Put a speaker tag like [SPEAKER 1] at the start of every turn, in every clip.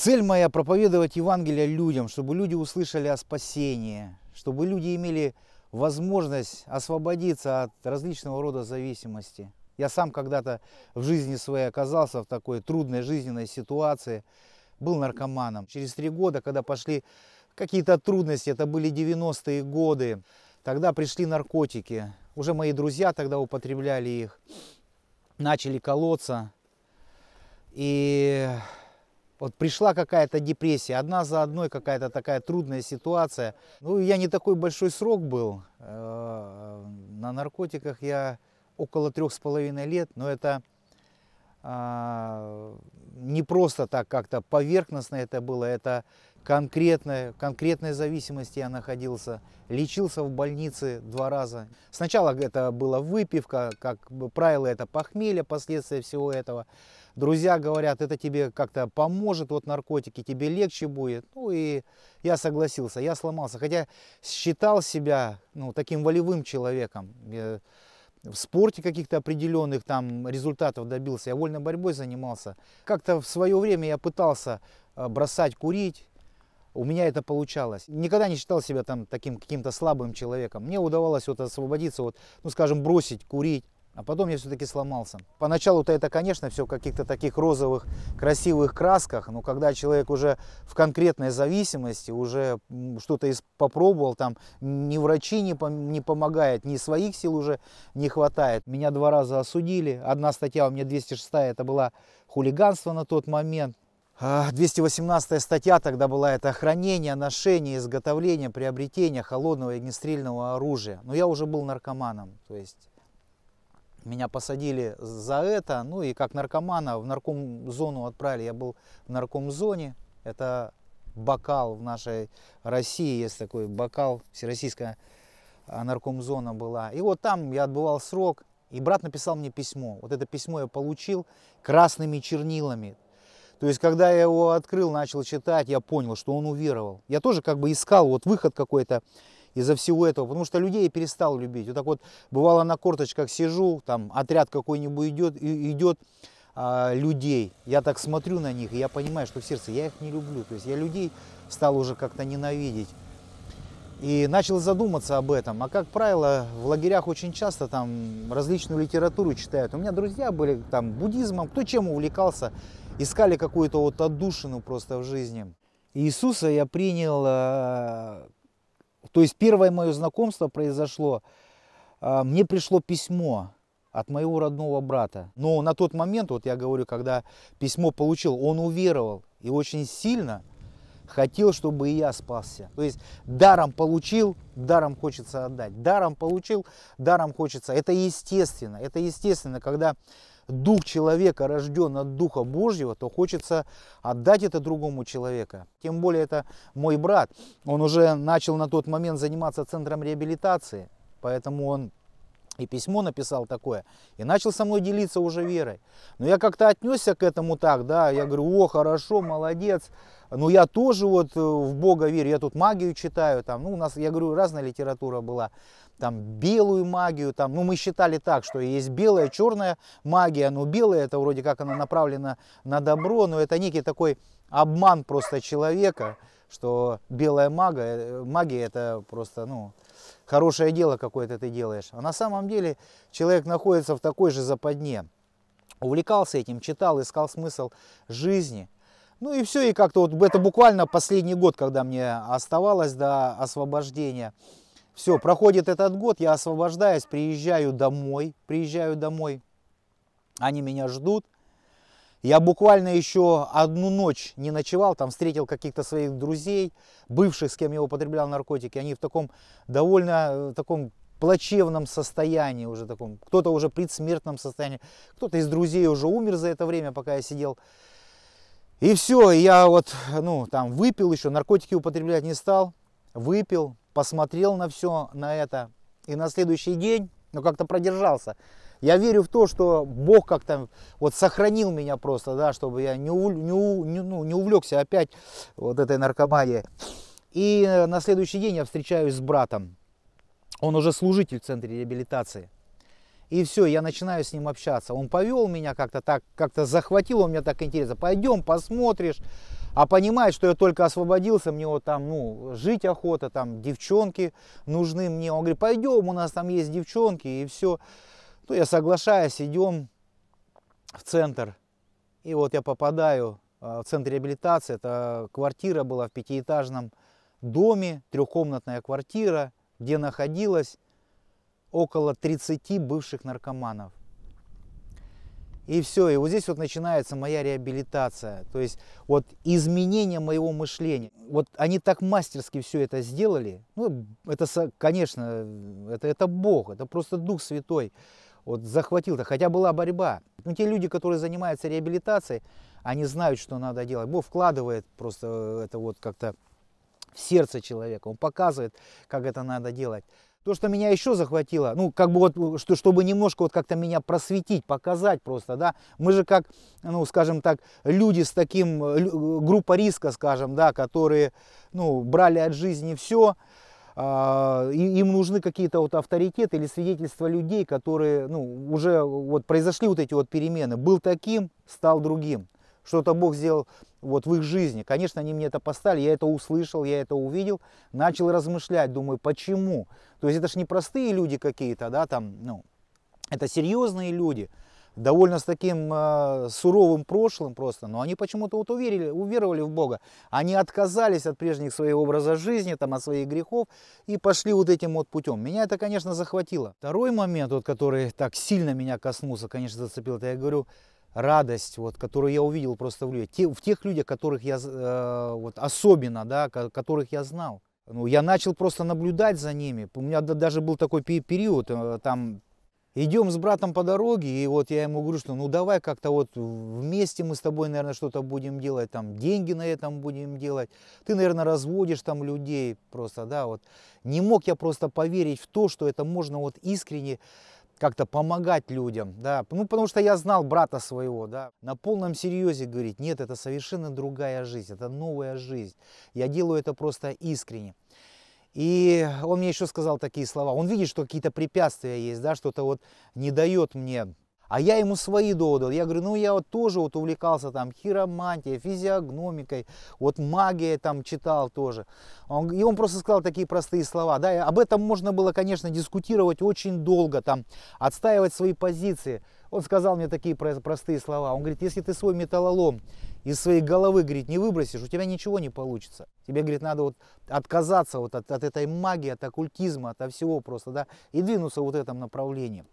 [SPEAKER 1] Цель моя проповедовать Евангелие людям, чтобы люди услышали о спасении, чтобы люди имели возможность освободиться от различного рода зависимости. Я сам когда-то в жизни своей оказался в такой трудной жизненной ситуации, был наркоманом. Через три года, когда пошли какие-то трудности, это были 90-е годы, тогда пришли наркотики. Уже мои друзья тогда употребляли их, начали колоться. И вот пришла какая-то депрессия, одна за одной какая-то такая трудная ситуация. Ну, я не такой большой срок был. Э, на наркотиках я около трех с половиной лет, но это а, не просто так как-то поверхностно это было, это конкретной, конкретной зависимости я находился. Лечился в больнице два раза. Сначала это была выпивка, как правило, это похмелье, последствия всего этого. Друзья говорят, это тебе как-то поможет, вот наркотики, тебе легче будет. Ну и я согласился, я сломался. Хотя считал себя ну, таким волевым человеком. В спорте каких-то определенных там результатов добился, я вольной борьбой занимался. Как-то в свое время я пытался а, бросать курить, у меня это получалось. Никогда не считал себя там таким каким-то слабым человеком. Мне удавалось вот освободиться, вот, ну скажем, бросить, курить. А потом я все-таки сломался. Поначалу-то это, конечно, все в каких-то таких розовых, красивых красках, но когда человек уже в конкретной зависимости, уже что-то попробовал, там ни врачи не, пом не помогают, ни своих сил уже не хватает. Меня два раза осудили. Одна статья у меня 206, это было хулиганство на тот момент. 218 статья тогда была это хранение, ношение, изготовление, приобретение холодного и огнестрельного оружия. Но я уже был наркоманом, то есть меня посадили за это, ну и как наркомана в наркомзону отправили. Я был в наркомзоне, это бокал в нашей России, есть такой бокал, всероссийская а, наркомзона была. И вот там я отбывал срок, и брат написал мне письмо. Вот это письмо я получил красными чернилами, то есть, когда я его открыл, начал читать, я понял, что он уверовал. Я тоже как бы искал вот выход какой-то из-за всего этого, потому что людей я перестал любить. Вот так вот, бывало на корточках сижу, там отряд какой-нибудь идет, идет а, людей, я так смотрю на них, и я понимаю, что в сердце я их не люблю. То есть я людей стал уже как-то ненавидеть. И начал задуматься об этом. А как правило, в лагерях очень часто там различную литературу читают. У меня друзья были там буддизмом, кто чем увлекался искали какую-то вот отдушину просто в жизни. Иисуса я принял, э, то есть первое мое знакомство произошло, э, мне пришло письмо от моего родного брата. Но на тот момент, вот я говорю, когда письмо получил, он уверовал и очень сильно хотел, чтобы и я спасся. То есть даром получил, даром хочется отдать. Даром получил, даром хочется. Это естественно. Это естественно, когда дух человека рожден от Духа Божьего, то хочется отдать это другому человеку. Тем более это мой брат. Он уже начал на тот момент заниматься центром реабилитации, поэтому он и письмо написал такое, и начал со мной делиться уже верой. Но я как-то отнесся к этому так, да, я говорю, о, хорошо, молодец, но я тоже вот э, в Бога верю, я тут магию читаю, там, ну, у нас, я говорю, разная литература была, там, белую магию, там, ну, мы считали так, что есть белая, черная магия, но белая, это вроде как она направлена на добро, но это некий такой обман просто человека, что белая мага, э, магия это просто, ну, хорошее дело какое-то ты делаешь. А на самом деле человек находится в такой же западне. Увлекался этим, читал, искал смысл жизни. Ну и все, и как-то вот это буквально последний год, когда мне оставалось до освобождения. Все, проходит этот год, я освобождаюсь, приезжаю домой, приезжаю домой. Они меня ждут, я буквально еще одну ночь не ночевал, там встретил каких-то своих друзей, бывших, с кем я употреблял наркотики. Они в таком довольно э, таком плачевном состоянии уже таком. Кто-то уже предсмертном состоянии, кто-то из друзей уже умер за это время, пока я сидел. И все, я вот, ну, там выпил еще, наркотики употреблять не стал, выпил, посмотрел на все, на это. И на следующий день, ну, как-то продержался. Я верю в то, что Бог как-то вот сохранил меня просто, да, чтобы я не, у, не, ну, не увлекся опять вот этой наркоманией. И э, на следующий день я встречаюсь с братом. Он уже служитель в центре реабилитации. И все, я начинаю с ним общаться. Он повел меня как-то так, как-то захватил, он меня так интересно. Пойдем, посмотришь. А понимает, что я только освободился, мне вот там, ну, жить охота, там, девчонки нужны мне. Он говорит, пойдем, у нас там есть девчонки, и все то ну, я соглашаюсь, идем в центр. И вот я попадаю а, в центр реабилитации. Это квартира была в пятиэтажном доме, трехкомнатная квартира, где находилось около 30 бывших наркоманов. И все, и вот здесь вот начинается моя реабилитация, то есть вот изменение моего мышления. Вот они так мастерски все это сделали, ну это, конечно, это, это Бог, это просто Дух Святой вот захватил-то, хотя была борьба. Но ну, те люди, которые занимаются реабилитацией, они знают, что надо делать. Бог вкладывает просто э, это вот как-то в сердце человека, он показывает, как это надо делать. То, что меня еще захватило, ну, как бы вот, э, что, чтобы немножко вот как-то меня просветить, показать просто, да, мы же как, ну, скажем так, люди с таким, э, группа риска, скажем, да, которые, ну, брали от жизни все, а, им нужны какие-то вот авторитеты или свидетельства людей, которые ну, уже вот произошли вот эти вот перемены. Был таким, стал другим. Что-то Бог сделал вот в их жизни. Конечно, они мне это поставили, я это услышал, я это увидел, начал размышлять, думаю, почему? То есть это же не простые люди какие-то, да, там, ну, это серьезные люди довольно с таким э, суровым прошлым просто, но они почему-то вот уверили, уверовали в Бога. Они отказались от прежних своего образа жизни, там, от своих грехов и пошли вот этим вот путем. Меня это, конечно, захватило. Второй момент, вот, который так сильно меня коснулся, конечно, зацепил, это я говорю, радость, вот, которую я увидел просто в людях, в тех людях, которых я, э, вот, особенно, да, которых я знал. Ну, я начал просто наблюдать за ними. У меня даже был такой период, э, там Идем с братом по дороге, и вот я ему говорю, что ну давай как-то вот вместе мы с тобой, наверное, что-то будем делать, там деньги на этом будем делать. Ты, наверное, разводишь там людей просто, да, вот. Не мог я просто поверить в то, что это можно вот искренне как-то помогать людям, да, ну потому что я знал брата своего, да, на полном серьезе говорит, нет, это совершенно другая жизнь, это новая жизнь, я делаю это просто искренне. И он мне еще сказал такие слова. Он видит, что какие-то препятствия есть, да, что-то вот не дает мне. А я ему свои доводы. Я говорю, ну я вот тоже вот увлекался там хиромантией, физиогномикой, вот магией там читал тоже. Он, и он просто сказал такие простые слова. Да, об этом можно было, конечно, дискутировать очень долго, там, отстаивать свои позиции. Он сказал мне такие простые слова. Он говорит, если ты свой металлолом из своей головы, говорит, не выбросишь, у тебя ничего не получится. Тебе, говорит, надо вот отказаться вот от, от этой магии, от оккультизма, от всего просто, да, и двинуться вот в этом направлении.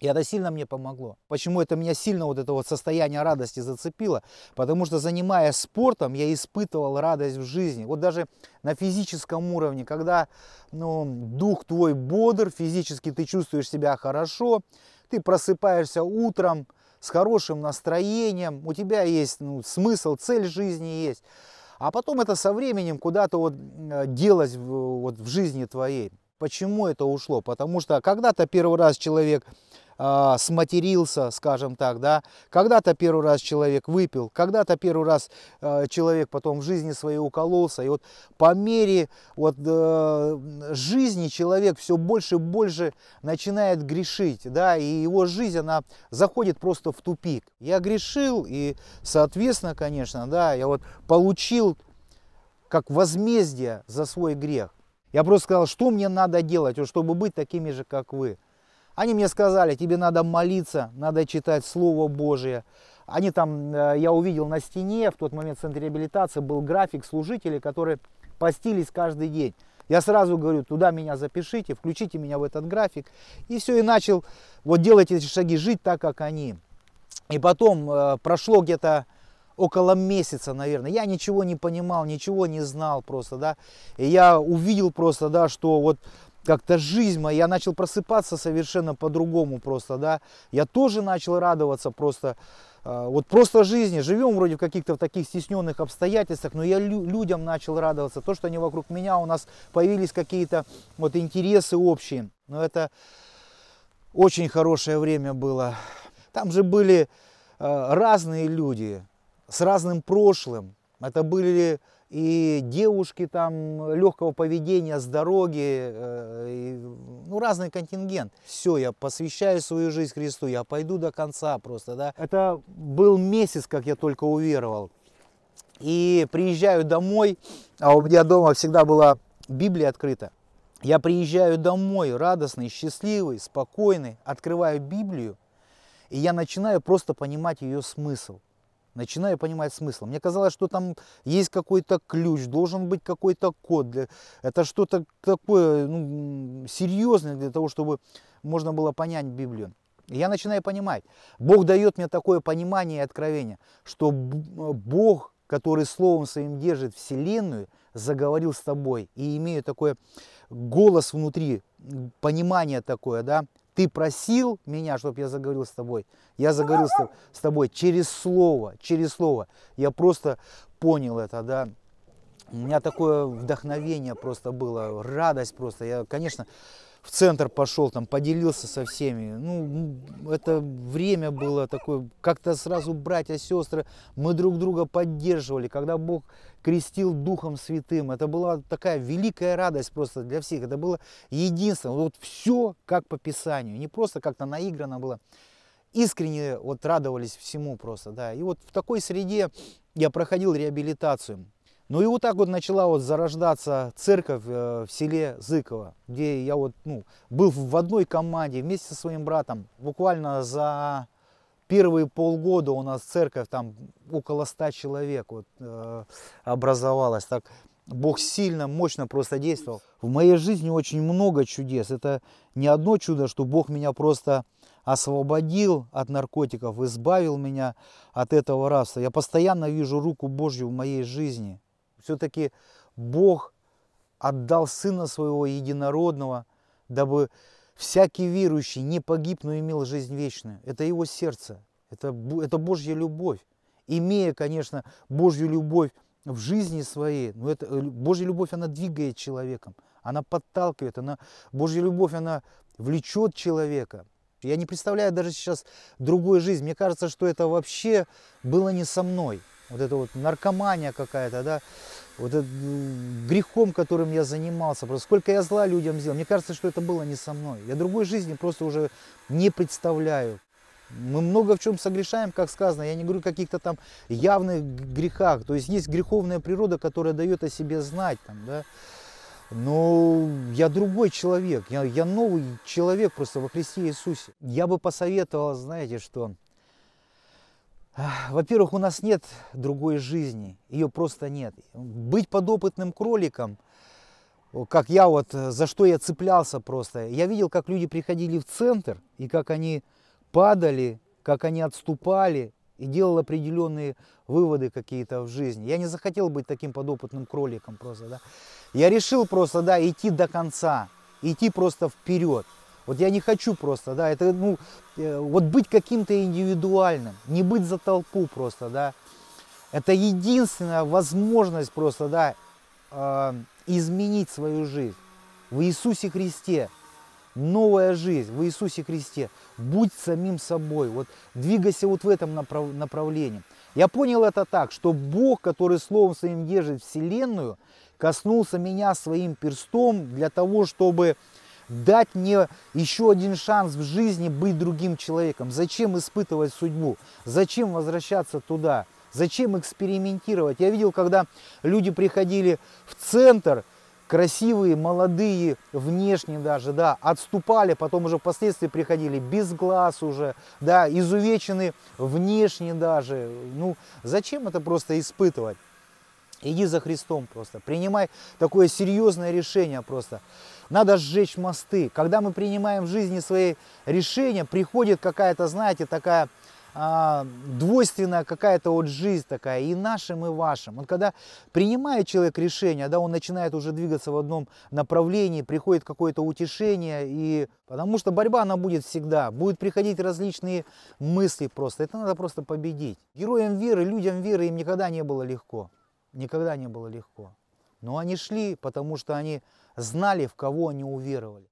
[SPEAKER 1] И это сильно мне помогло. Почему это меня сильно вот это вот состояние радости зацепило? Потому что занимаясь спортом, я испытывал радость в жизни. Вот даже на физическом уровне, когда ну, дух твой бодр, физически ты чувствуешь себя хорошо, ты просыпаешься утром с хорошим настроением, у тебя есть ну, смысл, цель жизни есть. А потом это со временем куда-то вот э, делось вот в жизни твоей. Почему это ушло? Потому что когда-то первый раз человек э, сматерился, скажем так, да, когда-то первый раз человек выпил, когда-то первый раз э, человек потом в жизни своей укололся, и вот по мере вот, э, жизни человек все больше и больше начинает грешить, да, и его жизнь, она заходит просто в тупик. Я грешил, и, соответственно, конечно, да, я вот получил как возмездие за свой грех. Я просто сказал, что мне надо делать, чтобы быть такими же, как вы. Они мне сказали, тебе надо молиться, надо читать Слово Божие. Они там, э, я увидел на стене, в тот момент в центре реабилитации был график служителей, которые постились каждый день. Я сразу говорю, туда меня запишите, включите меня в этот график. И все, и начал вот делать эти шаги, жить так, как они. И потом э, прошло где-то около месяца, наверное. Я ничего не понимал, ничего не знал просто, да. И я увидел просто, да, что вот как-то жизнь моя, я начал просыпаться совершенно по-другому просто, да. Я тоже начал радоваться просто, а, вот просто жизни. Живем вроде в каких-то таких стесненных обстоятельствах, но я лю людям начал радоваться. То, что они вокруг меня, у нас появились какие-то вот интересы общие. Но это очень хорошее время было. Там же были а, разные люди, с разным прошлым. Это были и девушки там легкого поведения с дороги, э, и, ну разный контингент. Все, я посвящаю свою жизнь Христу, я пойду до конца просто, да. Это был месяц, как я только уверовал. И приезжаю домой, а у меня дома всегда была Библия открыта. Я приезжаю домой радостный, счастливый, спокойный, открываю Библию, и я начинаю просто понимать ее смысл начинаю понимать смысл. Мне казалось, что там есть какой-то ключ, должен быть какой-то код. Для... Это что-то такое ну, серьезное для того, чтобы можно было понять Библию. я начинаю понимать. Бог дает мне такое понимание и откровение, что э, Бог, который Словом Своим держит Вселенную, заговорил с тобой. И имею такой голос внутри, понимание такое, да, ты просил меня, чтобы я заговорил с тобой. Я заговорил с тобой через слово, через слово. Я просто понял это, да. У меня такое вдохновение просто было, радость просто. Я, конечно, в центр пошел, там поделился со всеми. Ну, это время было такое, как-то сразу братья, сестры, мы друг друга поддерживали, когда Бог крестил Духом Святым. Это была такая великая радость просто для всех. Это было единство. Вот все как по Писанию, не просто как-то наиграно было. Искренне вот радовались всему просто, да. И вот в такой среде я проходил реабилитацию. Ну и вот так вот начала вот зарождаться церковь э, в селе Зыково, где я вот ну, был в одной команде вместе со своим братом. Буквально за первые полгода у нас церковь там около ста человек вот, э, образовалась. Так Бог сильно, мощно просто действовал. В моей жизни очень много чудес. Это не одно чудо, что Бог меня просто освободил от наркотиков, избавил меня от этого рабства. Я постоянно вижу руку Божью в моей жизни. Все-таки Бог отдал Сына Своего Единородного, дабы всякий верующий не погиб, но имел жизнь вечную. Это его сердце, это, это Божья любовь. Имея, конечно, Божью любовь в жизни своей, но это, э, Божья любовь, она двигает человеком, она подталкивает, она, Божья любовь, она влечет человека. Я не представляю даже сейчас другой жизнь. Мне кажется, что это вообще было не со мной. Вот это вот наркомания какая-то, да, вот это ну, грехом, которым я занимался, просто сколько я зла людям сделал. Мне кажется, что это было не со мной. Я другой жизни просто уже не представляю. Мы много в чем согрешаем, как сказано. Я не говорю о каких-то там явных грехах. То есть есть греховная природа, которая дает о себе знать. Там, да? Но я другой человек. Я, я новый человек просто во Христе Иисусе. Я бы посоветовал, знаете, что во-первых, у нас нет другой жизни, ее просто нет. Быть подопытным кроликом, как я вот, э, за что я цеплялся просто. Я видел, как люди приходили в центр, и как они падали, как они отступали, и делал определенные выводы какие-то в жизни. Я не захотел быть таким подопытным кроликом просто, да. Я решил просто, да, идти до конца, идти просто вперед. Вот я не хочу просто, да, это, ну, э, вот быть каким-то индивидуальным, не быть за толпу просто, да. Это единственная возможность просто, да, э, изменить свою жизнь. В Иисусе Христе новая жизнь, в Иисусе Христе. Будь самим собой, вот двигайся вот в этом направ- направлении. Я понял это так, что Бог, который Словом Своим держит Вселенную, коснулся меня своим перстом для того, чтобы дать мне еще один шанс в жизни быть другим человеком. Зачем испытывать судьбу? Зачем возвращаться туда? Зачем экспериментировать? Я видел, когда люди приходили в центр, красивые, молодые, внешне даже, да, отступали, потом уже впоследствии приходили без глаз уже, да, изувечены внешне даже. Ну, зачем это просто испытывать? Иди за Христом просто. Принимай такое серьезное решение просто. Надо сжечь мосты. Когда мы принимаем в жизни свои решения, приходит какая-то, знаете, такая а, двойственная какая-то вот жизнь такая, и нашим, и вашим. Вот когда принимает человек решение, да, он начинает уже двигаться в одном направлении, приходит какое-то утешение, и потому что борьба, она будет всегда, будут приходить различные мысли просто, это надо просто победить. Героям веры, людям веры им никогда не было легко никогда не было легко. Но они шли, потому что они знали, в кого они уверовали.